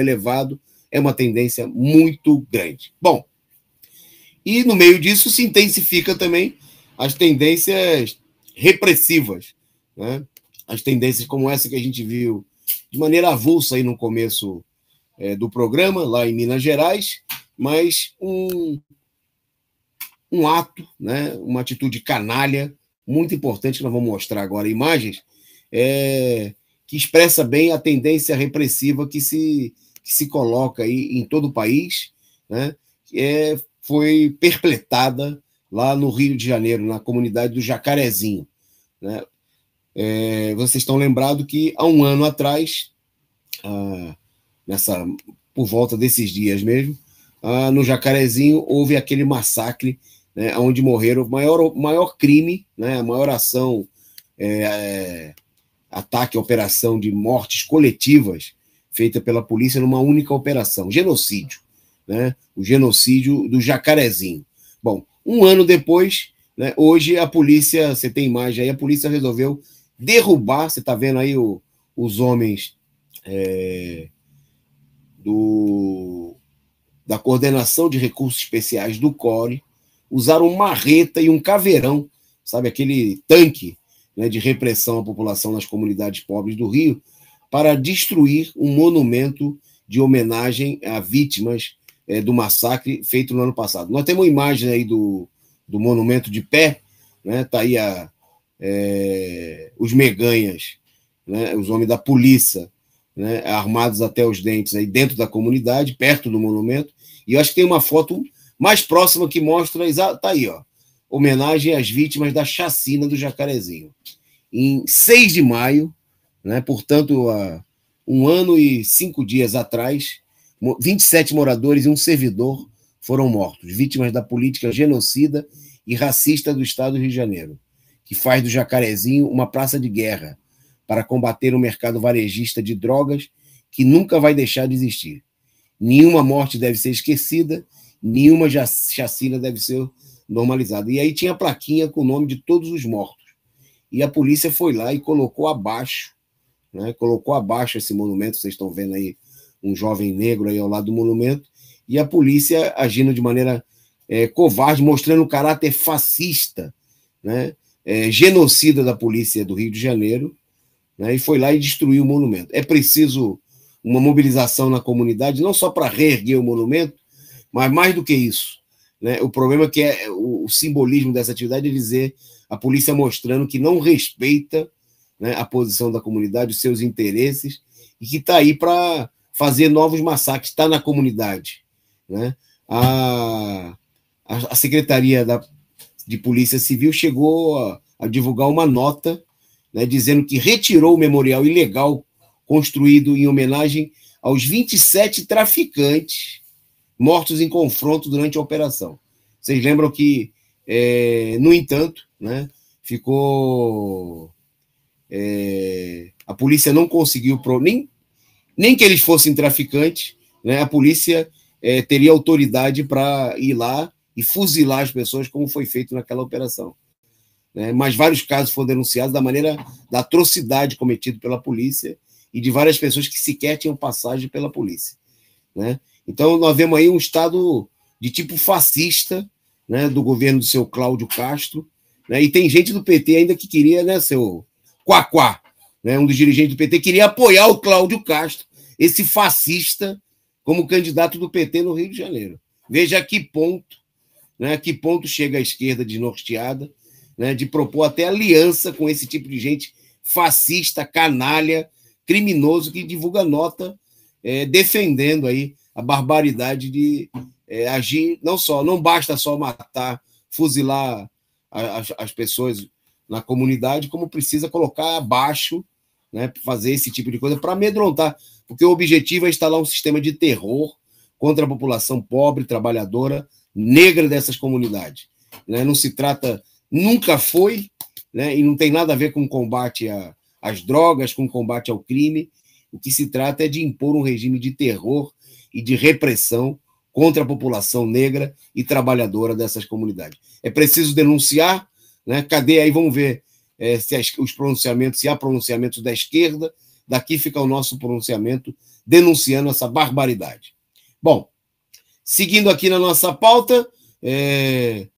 elevado é uma tendência muito grande. Bom, e no meio disso se intensifica também as tendências repressivas, né? as tendências como essa que a gente viu de maneira avulsa aí no começo é, do programa, lá em Minas Gerais, mas um, um ato, né? uma atitude canalha muito importante que nós vamos mostrar agora imagens, é, que expressa bem a tendência repressiva que se, que se coloca aí em todo o país, né? É, foi perpletada lá no Rio de Janeiro, na comunidade do Jacarezinho. Né? É, vocês estão lembrados que há um ano atrás, ah, nessa, por volta desses dias mesmo, ah, no Jacarezinho houve aquele massacre, né, onde morreram o maior, maior crime, né, a maior ação é, é ataque, operação de mortes coletivas feita pela polícia numa única operação, genocídio, né? O genocídio do Jacarezinho. Bom, um ano depois, né, hoje a polícia, você tem imagem aí, a polícia resolveu derrubar, você está vendo aí o, os homens é, do da coordenação de recursos especiais do CORE, usaram marreta e um caveirão, sabe aquele tanque né, de repressão à população nas comunidades pobres do Rio, para destruir um monumento de homenagem a vítimas é, do massacre feito no ano passado. Nós temos uma imagem aí do, do monumento de pé, né? Tá aí a, é, os meganhas, né? Os homens da polícia, né? Armados até os dentes aí dentro da comunidade, perto do monumento. E eu acho que tem uma foto mais próxima que mostra, tá aí, ó homenagem às vítimas da chacina do Jacarezinho. Em 6 de maio, né, portanto, há um ano e cinco dias atrás, 27 moradores e um servidor foram mortos, vítimas da política genocida e racista do Estado do Rio de Janeiro, que faz do Jacarezinho uma praça de guerra para combater o mercado varejista de drogas que nunca vai deixar de existir. Nenhuma morte deve ser esquecida, nenhuma chacina deve ser normalizada. E aí tinha a plaquinha com o nome de todos os mortos. E a polícia foi lá e colocou abaixo, né? colocou abaixo esse monumento, vocês estão vendo aí um jovem negro aí ao lado do monumento, e a polícia agindo de maneira é, covarde, mostrando o caráter fascista, né? É, genocida da polícia do Rio de Janeiro, né? e foi lá e destruiu o monumento. É preciso uma mobilização na comunidade, não só para reerguer o monumento, mas mais do que isso, né? O problema é que é, é o, o simbolismo dessa atividade é dizer a polícia mostrando que não respeita né, a posição da comunidade, os seus interesses, e que está aí para fazer novos massacres, está na comunidade. Né? A, a, a Secretaria da, de Polícia Civil chegou a, a divulgar uma nota né, dizendo que retirou o memorial ilegal construído em homenagem aos 27 traficantes mortos em confronto durante a operação. Vocês lembram que, é, no entanto, né, ficou. É, a polícia não conseguiu. Nem, nem que eles fossem traficantes, né, a polícia é, teria autoridade para ir lá e fuzilar as pessoas, como foi feito naquela operação. Né? Mas vários casos foram denunciados da maneira da atrocidade cometida pela polícia e de várias pessoas que sequer tinham passagem pela polícia. Né? Então, nós vemos aí um Estado de tipo fascista, né, do governo do seu Cláudio Castro, né, e tem gente do PT ainda que queria, né, seu Quaquá, né, um dos dirigentes do PT, queria apoiar o Cláudio Castro, esse fascista, como candidato do PT no Rio de Janeiro. Veja a que ponto, né, a que ponto chega a esquerda desnorteada, né, de propor até aliança com esse tipo de gente fascista, canalha, criminoso, que divulga nota é, defendendo aí a barbaridade de é, agir, não só, não basta só matar, fuzilar as pessoas na comunidade, como precisa colocar abaixo, né, fazer esse tipo de coisa para amedrontar, porque o objetivo é instalar um sistema de terror contra a população pobre, trabalhadora, negra dessas comunidades. Né? Não se trata, nunca foi, né, e não tem nada a ver com combate a, às drogas, com combate ao crime, o que se trata é de impor um regime de terror e de repressão contra a população negra e trabalhadora dessas comunidades. É preciso denunciar, né? cadê aí? Vamos ver é, se as, os pronunciamentos, se há pronunciamentos da esquerda. Daqui fica o nosso pronunciamento denunciando essa barbaridade. Bom, seguindo aqui na nossa pauta, é,